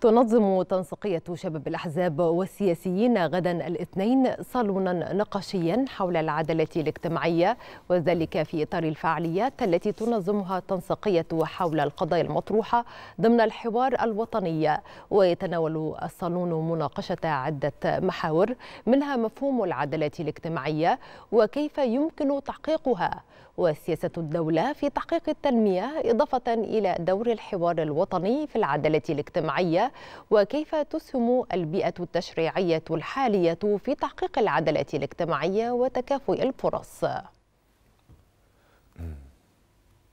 تنظم تنسيقية شباب الأحزاب والسياسيين غدا الاثنين صالونا نقاشيا حول العدالة الاجتماعية وذلك في إطار الفعاليات التي تنظمها تنسيقية حول القضايا المطروحة ضمن الحوار الوطني ويتناول الصالون مناقشة عدة محاور منها مفهوم العدالة الاجتماعية وكيف يمكن تحقيقها وسياسة الدولة في تحقيق التنمية إضافة إلى دور الحوار الوطني في العدالة الاجتماعية وكيف تسهم البيئة التشريعية الحالية في تحقيق العدالة الاجتماعية وتكافؤ الفرص